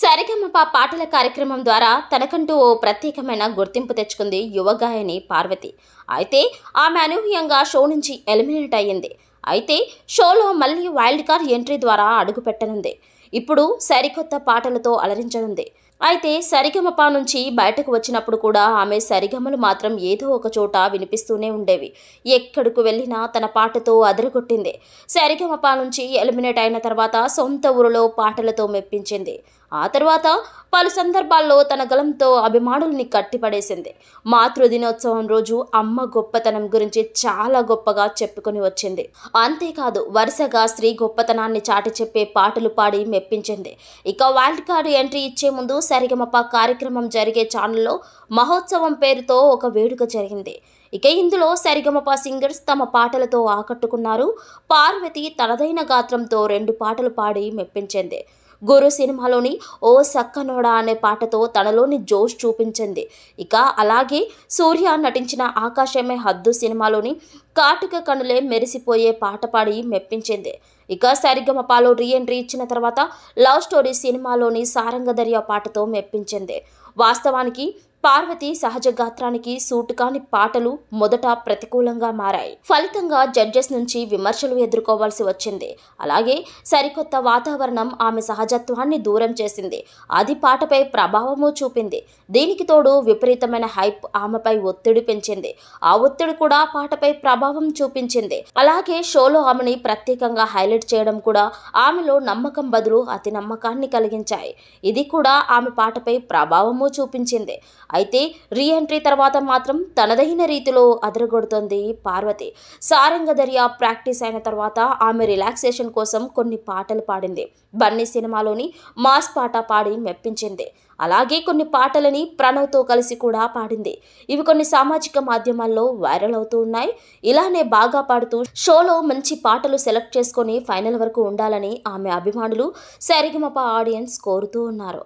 సరిగమప పాటల కార్యక్రమం ద్వారా తనకంటూ ఓ ప్రత్యేకమైన గుర్తింపు తెచ్చుకుంది యువగాయని పార్వతి అయితే ఆమె అనూహ్యంగా షో నుంచి ఎలిమినేట్ అయ్యింది అయితే షోలో మళ్ళీ వైల్డ్ కార్ ఎంట్రీ ద్వారా అడుగుపెట్టనుంది ఇప్పుడు సరికొత్త పాటలతో అలరించనుంది అయితే సరిగమప నుంచి బయటకు వచ్చినప్పుడు కూడా ఆమె సరిగమలు మాత్రం ఏదో ఒక చోట వినిపిస్తూనే ఉండేవి ఎక్కడికి వెళ్ళినా తన పాటతో అదరగొట్టింది సరిగమప నుంచి ఎలిమినేట్ అయిన తర్వాత సొంత ఊరిలో పాటలతో మెప్పించింది ఆ తర్వాత పలు సందర్భాల్లో తన గలంతో అభిమానుల్ని కట్టిపడేసింది మాతృ దినోత్సవం రోజు అమ్మ గొప్పతనం గురించి చాలా గొప్పగా చెప్పుకొని వచ్చింది అంతేకాదు వరుసగా స్త్రీ గొప్పతనాన్ని చాటి చెప్పే పాటలు పాడి మెప్పించింది ఇక వైల్డ్ కార్డు ఎంట్రీ ఇచ్చే ముందు సరిగమప కార్యక్రమం జరిగే ఛానల్లో మహోత్సవం పేరుతో ఒక వేడుక జరిగింది ఇక ఇందులో సరిగమప సింగర్స్ తమ పాటలతో ఆకట్టుకున్నారు పార్వతి తనదైన గాత్రంతో రెండు పాటలు పాడి మెప్పించింది గురు సినిమాలోని ఓ సక్కనోడా అనే పాటతో తనలోని జోష్ చూపించింది ఇక అలాగే సూర్య నటించిన ఆకాశమే హద్దు సినిమాలోని కాటుక కనులే మెరిసిపోయే పాట పాడి మెప్పించింది ఇక సరిగమపాలో రీ ఎంట్రీ ఇచ్చిన తర్వాత లవ్ స్టోరీ సినిమాలోని సారంగధర్య పాటతో మెప్పించింది వాస్తవానికి పార్వతి సహజ గాత్రానికి సూటు కాని పాటలు మొదట ప్రతికూలంగా మారాయి ఫలితంగా జడ్జెస్ నుంచి విమర్శలు ఎదుర్కోవాల్సి వచ్చింది అలాగే సరికొత్త వాతావరణం ఆమె సహజత్వాన్ని దూరం చేసింది అది పాటపై ప్రభావము చూపింది దీనికి తోడు విపరీతమైన హైప్ ఆమెపై ఒత్తిడి పెంచింది ఆ ఒత్తిడి కూడా పాటపై ప్రభావం చూపించింది అలాగే షోలో ఆమెని ప్రత్యేకంగా హైలైట్ చేయడం కూడా ఆమెలో నమ్మకం బదులు అతి నమ్మకాన్ని కలిగించాయి ఇది కూడా ఆమె పాటపై ప్రభావము చూపించింది అయితే రీ ఎంట్రీ తర్వాత మాత్రం తనదైన రీతిలో అదరగొడుతోంది పార్వతి సారంగ దర్యా ప్రాక్టీస్ అయిన తర్వాత ఆమె రిలాక్సేషన్ కోసం కొన్ని పాటలు పాడింది బన్నీ సినిమాలోని మాస్ పాట పాడి మెప్పించింది అలాగే కొన్ని పాటలని ప్రణవ్తో కలిసి కూడా పాడింది ఇవి కొన్ని సామాజిక మాధ్యమాల్లో వైరల్ అవుతూ ఉన్నాయి ఇలానే బాగా పాడుతూ షోలో మంచి పాటలు సెలెక్ట్ చేసుకొని ఫైనల్ వరకు ఉండాలని ఆమె అభిమానులు సరిగమప ఆడియన్స్ కోరుతూ ఉన్నారు